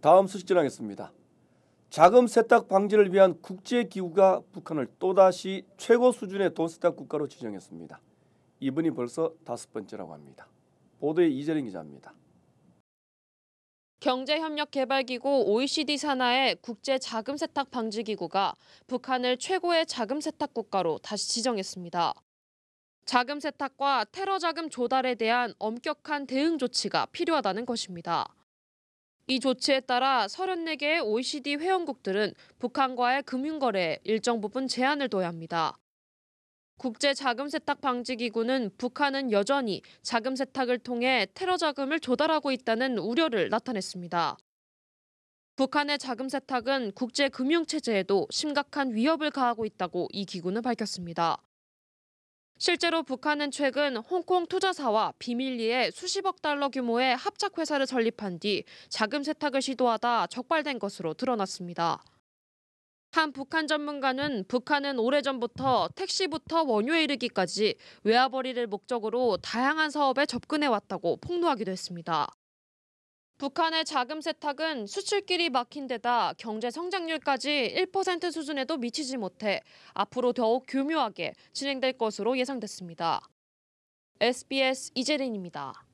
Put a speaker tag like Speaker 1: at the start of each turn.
Speaker 1: 다음 소식 전하겠습니다. 자금 세탁 방지를 위한 국제기구가 북한을 또다시 최고 수준의 돈 세탁 국가로 지정했습니다. 이번이 벌써 다섯 번째라고 합니다. 보도에 이재린 기자입니다.
Speaker 2: 경제협력개발기구 OECD 산하의 국제자금세탁방지기구가 북한을 최고의 자금세탁국가로 다시 지정했습니다. 자금세탁과 테러자금 조달에 대한 엄격한 대응 조치가 필요하다는 것입니다. 이 조치에 따라 34개의 OECD 회원국들은 북한과의 금융거래에 일정 부분 제한을 둬야 합니다. 국제자금세탁방지기구는 북한은 여전히 자금세탁을 통해 테러 자금을 조달하고 있다는 우려를 나타냈습니다. 북한의 자금세탁은 국제금융체제에도 심각한 위협을 가하고 있다고 이 기구는 밝혔습니다. 실제로 북한은 최근 홍콩 투자사와 비밀리에 수십억 달러 규모의 합작회사를 설립한 뒤 자금 세탁을 시도하다 적발된 것으로 드러났습니다. 한 북한 전문가는 북한은 오래전부터 택시부터 원유에 이르기까지 외화벌이를 목적으로 다양한 사업에 접근해 왔다고 폭로하기도 했습니다. 북한의 자금 세탁은 수출길이 막힌 데다 경제 성장률까지 1% 수준에도 미치지 못해 앞으로 더욱 교묘하게 진행될 것으로 예상됐습니다. SBS 이재린입니다.